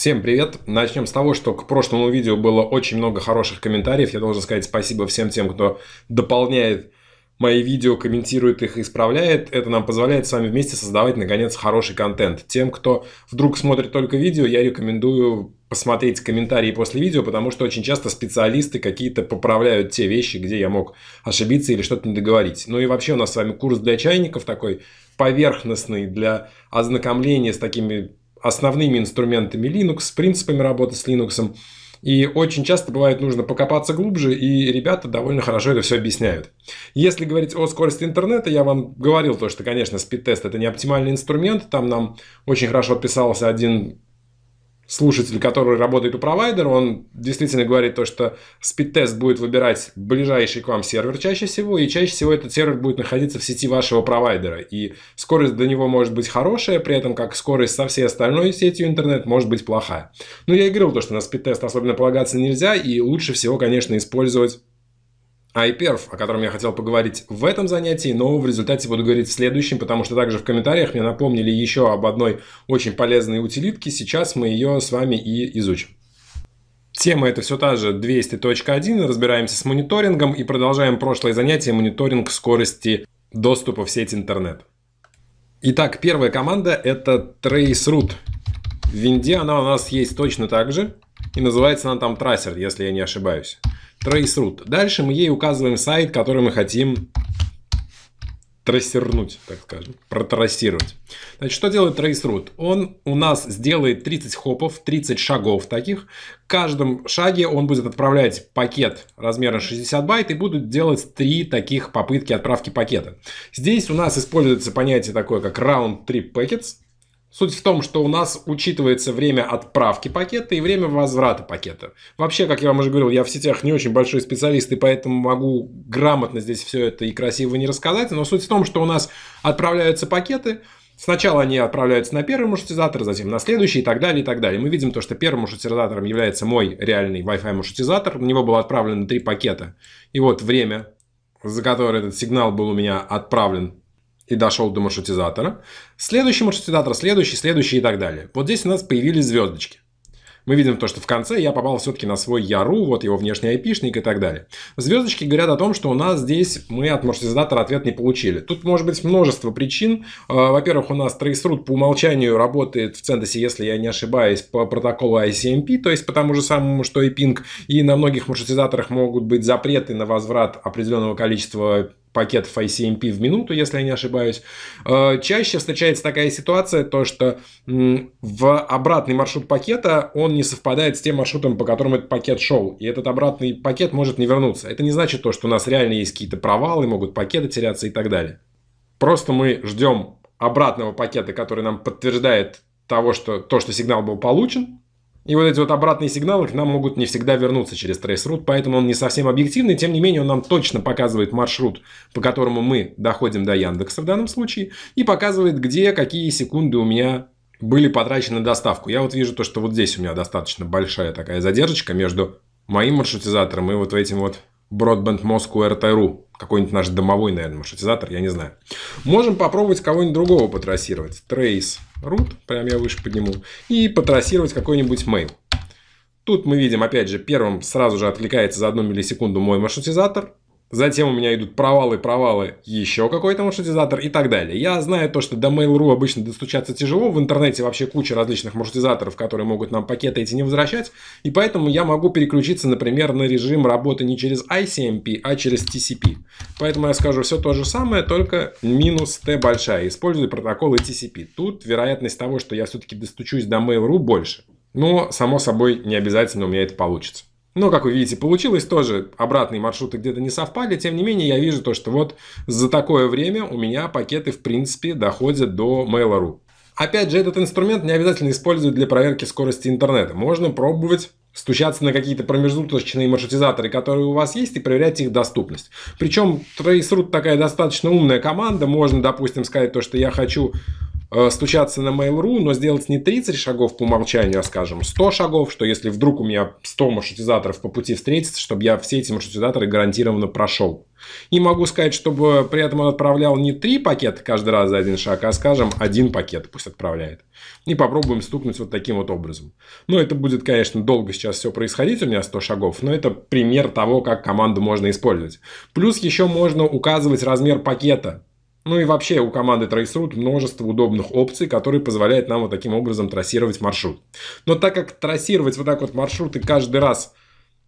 Всем привет! Начнем с того, что к прошлому видео было очень много хороших комментариев. Я должен сказать спасибо всем тем, кто дополняет мои видео, комментирует их, исправляет. Это нам позволяет с вами вместе создавать, наконец, хороший контент. Тем, кто вдруг смотрит только видео, я рекомендую посмотреть комментарии после видео, потому что очень часто специалисты какие-то поправляют те вещи, где я мог ошибиться или что-то не договорить. Ну и вообще у нас с вами курс для чайников такой поверхностный для ознакомления с такими основными инструментами Linux, с принципами работы с Linux. И очень часто бывает нужно покопаться глубже, и ребята довольно хорошо это все объясняют. Если говорить о скорости интернета, я вам говорил то, что, конечно, спид-тест это не оптимальный инструмент. Там нам очень хорошо отписался один слушатель, который работает у провайдера, он действительно говорит то, что спид-тест будет выбирать ближайший к вам сервер чаще всего, и чаще всего этот сервер будет находиться в сети вашего провайдера. И скорость до него может быть хорошая, при этом как скорость со всей остальной сетью интернет может быть плохая. Но я и говорил то, что на спид-тест особенно полагаться нельзя, и лучше всего, конечно, использовать iPerf, а о котором я хотел поговорить в этом занятии, но в результате буду говорить в следующем, потому что также в комментариях мне напомнили еще об одной очень полезной утилитке. Сейчас мы ее с вами и изучим. Тема это все та же 200.1, разбираемся с мониторингом и продолжаем прошлое занятие мониторинг скорости доступа в сеть интернет. Итак, первая команда это traceroute. В винде она у нас есть точно так же и называется она там трассер, если я не ошибаюсь traceroute. Дальше мы ей указываем сайт, который мы хотим трассернуть, так скажем, протрассировать. Значит, что делает traceroute? Он у нас сделает 30 хопов, 30 шагов таких. В каждом шаге он будет отправлять пакет размером 60 байт и будет делать три таких попытки отправки пакета. Здесь у нас используется понятие такое, как round trip packets. Суть в том, что у нас учитывается время отправки пакета и время возврата пакета. Вообще, как я вам уже говорил, я в сетях не очень большой специалист, и поэтому могу грамотно здесь все это и красиво не рассказать. Но суть в том, что у нас отправляются пакеты, Сначала они отправляются на первый маршрутизатор, затем на следующий и так далее, и так далее. Мы видим то, что первым маршрутизатором является мой реальный Wi-Fi маршрутизатор. На него было отправлено три пакета. И вот время, за которое этот сигнал был у меня отправлен и дошел до маршрутизатора. Следующий маршрутизатор, следующий, следующий и так далее. Вот здесь у нас появились звездочки. Мы видим то, что в конце я попал все-таки на свой Яру, вот его внешний айпишник и так далее. Звездочки говорят о том, что у нас здесь мы от маршрутизатора ответ не получили. Тут может быть множество причин. А, во-первых, у нас трейсрут по умолчанию работает в центре, если я не ошибаюсь, по протоколу ICMP, то есть по тому же самому, что и пинг. И на многих маршрутизаторах могут быть запреты на возврат определенного количества пакетов ICMP в минуту, если я не ошибаюсь. Э, чаще встречается такая ситуация, то что в обратный маршрут пакета он не совпадает с тем маршрутом, по которому этот пакет шел, и этот обратный пакет может не вернуться. Это не значит то, что у нас реально есть какие-то провалы, могут пакеты теряться и так далее. Просто мы ждем обратного пакета, который нам подтверждает того, что, то, что сигнал был получен, и вот эти вот обратные сигналы к нам могут не всегда вернуться через трейс-рут, поэтому он не совсем объективный, тем не менее он нам точно показывает маршрут, по которому мы доходим до Яндекса в данном случае, и показывает, где какие секунды у меня были потрачены на доставку. Я вот вижу то, что вот здесь у меня достаточно большая такая задержка между моим маршрутизатором и вот этим вот Broadband Moscow RT.ru какой-нибудь наш домовой, наверное, маршрутизатор, я не знаю. Можем попробовать кого-нибудь другого потрассировать. Trace root, прям я выше подниму, и потрассировать какой-нибудь mail. Тут мы видим, опять же, первым сразу же отвлекается за одну миллисекунду мой маршрутизатор. Затем у меня идут провалы, провалы, еще какой-то маршрутизатор и так далее. Я знаю то, что до Mail.ru обычно достучаться тяжело, в интернете вообще куча различных маршрутизаторов, которые могут нам пакеты эти не возвращать, и поэтому я могу переключиться, например, на режим работы не через ICMP, а через TCP. Поэтому я скажу все то же самое, только минус T большая, использую протоколы TCP. Тут вероятность того, что я все-таки достучусь до Mail.ru больше. Но, само собой, не обязательно у меня это получится. Но, как вы видите, получилось тоже, обратные маршруты где-то не совпали, тем не менее я вижу то, что вот за такое время у меня пакеты в принципе доходят до Mail.ru. Опять же, этот инструмент не обязательно использовать для проверки скорости интернета. Можно пробовать стучаться на какие-то промежуточные маршрутизаторы, которые у вас есть, и проверять их доступность. Причем Traceroute такая достаточно умная команда. Можно, допустим, сказать то, что я хочу Э, стучаться на Mail.ru, но сделать не 30 шагов по умолчанию, а, скажем, 100 шагов, что если вдруг у меня 100 маршрутизаторов по пути встретится, чтобы я все эти маршрутизаторы гарантированно прошел. И могу сказать, чтобы при этом он отправлял не три пакета каждый раз за один шаг, а, скажем, один пакет пусть отправляет. И попробуем стукнуть вот таким вот образом. Ну, это будет, конечно, долго сейчас все происходить у меня 100 шагов, но это пример того, как команду можно использовать. Плюс еще можно указывать размер пакета. Ну и вообще у команды Traceroute множество удобных опций, которые позволяют нам вот таким образом трассировать маршрут. Но так как трассировать вот так вот маршруты каждый раз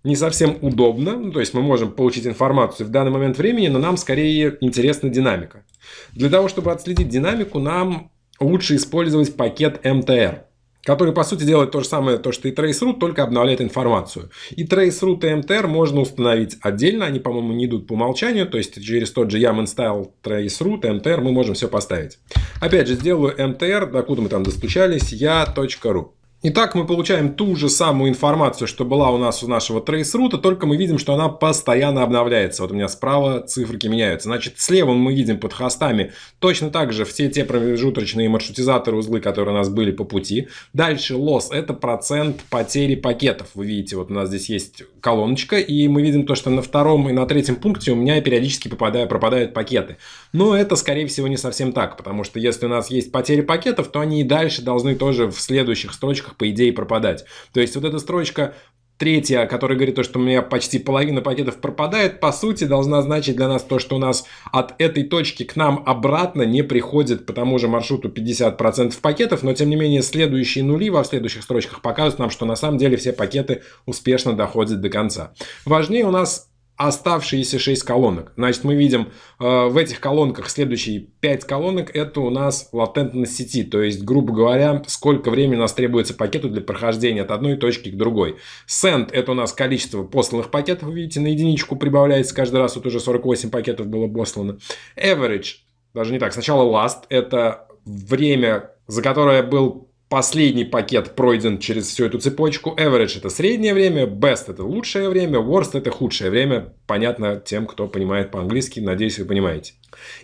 не совсем удобно, ну, то есть мы можем получить информацию в данный момент времени, но нам скорее интересна динамика. Для того, чтобы отследить динамику, нам лучше использовать пакет МТР который, по сути, делает то же самое, то, что и traceroute, только обновляет информацию. И traceroute и mtr можно установить отдельно, они, по-моему, не идут по умолчанию, то есть через тот же YAML style traceroute, mtr мы можем все поставить. Опять же, сделаю mtr, докуда мы там достучались, я.ru. Итак, мы получаем ту же самую информацию, что была у нас у нашего трейсрута, только мы видим, что она постоянно обновляется. Вот у меня справа цифры меняются. Значит, слева мы видим под хостами точно так же все те промежуточные маршрутизаторы узлы, которые у нас были по пути. Дальше лосс – это процент потери пакетов. Вы видите, вот у нас здесь есть колоночка, и мы видим то, что на втором и на третьем пункте у меня периодически попадают, пропадают пакеты. Но это, скорее всего, не совсем так, потому что если у нас есть потери пакетов, то они и дальше должны тоже в следующих строчках банках, по идее, пропадать. То есть вот эта строчка третья, которая говорит то, что у меня почти половина пакетов пропадает, по сути, должна значить для нас то, что у нас от этой точки к нам обратно не приходит по тому же маршруту 50% пакетов, но тем не менее следующие нули во следующих строчках показывают нам, что на самом деле все пакеты успешно доходят до конца. Важнее у нас оставшиеся 6 колонок. Значит, мы видим э, в этих колонках следующие 5 колонок. Это у нас латентность сети. То есть, грубо говоря, сколько времени у нас требуется пакету для прохождения от одной точки к другой. Send – это у нас количество посланных пакетов. Вы видите, на единичку прибавляется каждый раз. Вот уже 48 пакетов было послано. Average – даже не так. Сначала last – это время, за которое был Последний пакет пройден через всю эту цепочку. Average это среднее время, best это лучшее время, worst это худшее время. Понятно тем, кто понимает по-английски, надеюсь, вы понимаете.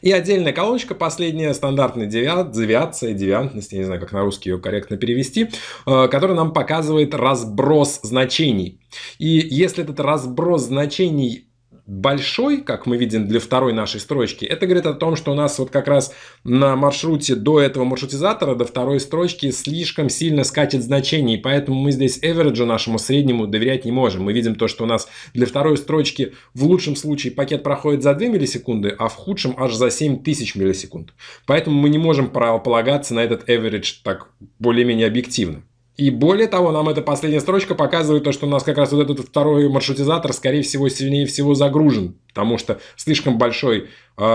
И отдельная колоночка, последняя, стандартная девиа- девиация, девиантность, я не знаю, как на русский ее корректно перевести, э, которая нам показывает разброс значений. И если этот разброс значений большой, как мы видим для второй нашей строчки, это говорит о том, что у нас вот как раз на маршруте до этого маршрутизатора, до второй строчки слишком сильно скачет значение, и поэтому мы здесь average нашему среднему доверять не можем. Мы видим то, что у нас для второй строчки в лучшем случае пакет проходит за 2 миллисекунды, а в худшем аж за 7000 миллисекунд. Поэтому мы не можем полагаться на этот average так более-менее объективно. И более того, нам эта последняя строчка показывает то, что у нас как раз вот этот второй маршрутизатор, скорее всего, сильнее всего загружен, потому что слишком большой э,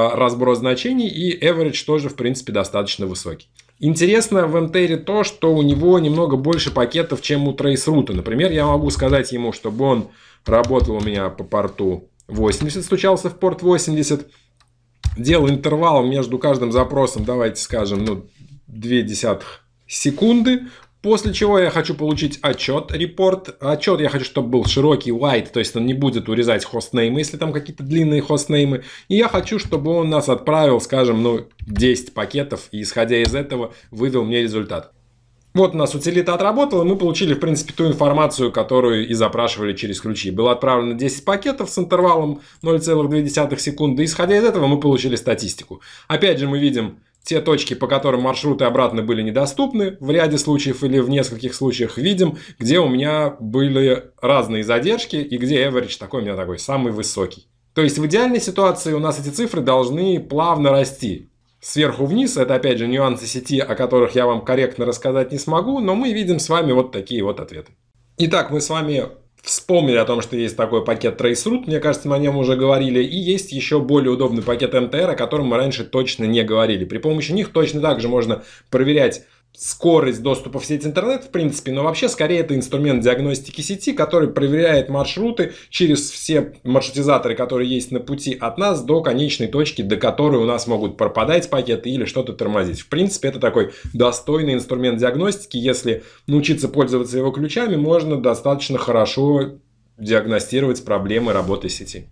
разброс значений и average тоже, в принципе, достаточно высокий. Интересно в MTR то, что у него немного больше пакетов, чем у TraceRoot. Например, я могу сказать ему, чтобы он работал у меня по порту 80, стучался в порт 80, делал интервал между каждым запросом, давайте скажем, ну, 2 десятых секунды, После чего я хочу получить отчет, репорт. Отчет я хочу, чтобы был широкий, wide, то есть он не будет урезать хостнеймы, если там какие-то длинные хостнеймы. И я хочу, чтобы он нас отправил, скажем, ну, 10 пакетов, и исходя из этого выдал мне результат. Вот у нас утилита отработала, мы получили, в принципе, ту информацию, которую и запрашивали через ключи. Было отправлено 10 пакетов с интервалом 0,2 секунды. Исходя из этого, мы получили статистику. Опять же, мы видим те точки, по которым маршруты обратно были недоступны в ряде случаев или в нескольких случаях видим, где у меня были разные задержки и где average такой у меня такой самый высокий. То есть в идеальной ситуации у нас эти цифры должны плавно расти. Сверху вниз, это опять же нюансы сети, о которых я вам корректно рассказать не смогу, но мы видим с вами вот такие вот ответы. Итак, мы с вами вспомнили о том, что есть такой пакет Traceroute, мне кажется, мы о нем уже говорили, и есть еще более удобный пакет МТР, о котором мы раньше точно не говорили. При помощи них точно так же можно проверять скорость доступа в сеть интернет, в принципе, но вообще скорее это инструмент диагностики сети, который проверяет маршруты через все маршрутизаторы, которые есть на пути от нас до конечной точки, до которой у нас могут пропадать пакеты или что-то тормозить. В принципе, это такой достойный инструмент диагностики. Если научиться пользоваться его ключами, можно достаточно хорошо диагностировать проблемы работы сети.